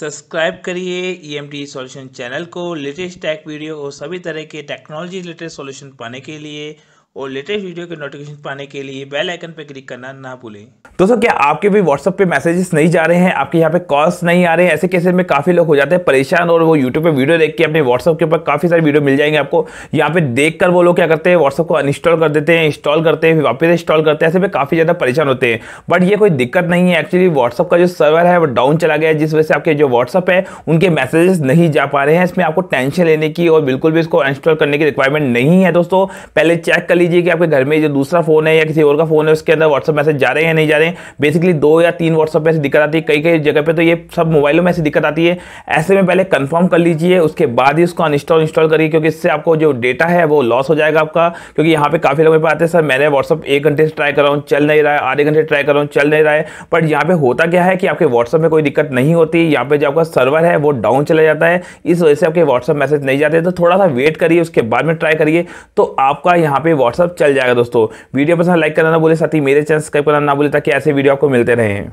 subscribe करिए E M T solution channel को latest tech video और सभी तरह के टेक्नोलॉजी रिलेटेड सॉल्यूशन पाने के लिए और लेटेस्ट वीडियो के नोटिफिकेशन पाने के लिए बेल आइकन पर क्लिक करना ना भूलें दोस्तों क्या आपके भी व्हाट्सअप पे मैसेजेस नहीं जा रहे हैं आपके यहाँ पे कॉल्स नहीं आ रहे हैं ऐसे केसेस में काफ़ी लोग हो जाते हैं परेशान और वो यूट्यूब पे वीडियो देख के अपने व्हाट्सअप के ऊपर काफ़ी सारे वीडियो मिल जाएंगे आपको यहाँ पे देख वो लोग क्या करते हैं व्हाट्सअप को अनइंस्टॉल कर देते हैं इंस्टॉल करते हैं फिर वापस इंस्टॉल करते हैं ऐसे में काफ़ी ज़्यादा परेशान होते हैं बट ये कोई दिक्कत नहीं है एक्चुअली व्हाट्सअप का जो सर्वर है वो डाउन चला गया है जिस वजह से आपके जो व्हाट्सअप है उनके मैसेजेस नहीं जा पा रहे हैं इसमें आपको टेंशन लेने की और बिल्कुल भी इसको अनइंस्टॉल करने की रिक्वायरमेंट नहीं है दोस्तों पहले चेक कर लीजिए कि आपके घर में जो दूसरा फोन है या किसी और का फोन है उसके अंदर व्हाट्सअप मैसेज जा रहे हैं नहीं जा रहे हैं बेसिकली दो या तीन व्हाट्सअप मैसेज दिक्कत आती है कई कई जगह पर तो ये सब मोबाइलों में ऐसी दिक्कत आती है ऐसे में पहले कन्फर्म कर लीजिए उसके बाद ही उसको अनस्टॉल इंस्टॉल करिए क्योंकि इससे आपको जो डेटा है वो लॉस हो जाएगा आपका क्योंकि यहाँ पे काफ़ी लोग पर आते हैं सर मैंने व्हाट्सअप एक घंटे से ट्राई कर रहा हूँ चल नहीं रहा है आधे घंटे ट्राई कर रहा हूँ चल नहीं रहा है बट यहाँ पे होता क्या है कि आपके व्हाट्सअप में कोई दिक्कत नहीं होती यहाँ पे जो आपका सर्वर है वो डाउन चला जाता है इस वजह से आपके व्हाट्सअप मैसेज नहीं जाते तो थोड़ा सा वेट करिए उसके बाद में ट्राई करिए तो आपका यहाँ पे व्हाट्सअप चल जाएगा दोस्तों वीडियो पसंद लाइक करना ना बोले साथ ही मेरे चैनल सब्सक्राइब करना ना बोले ताकि ऐसे वीडियो आपको मिलते रहें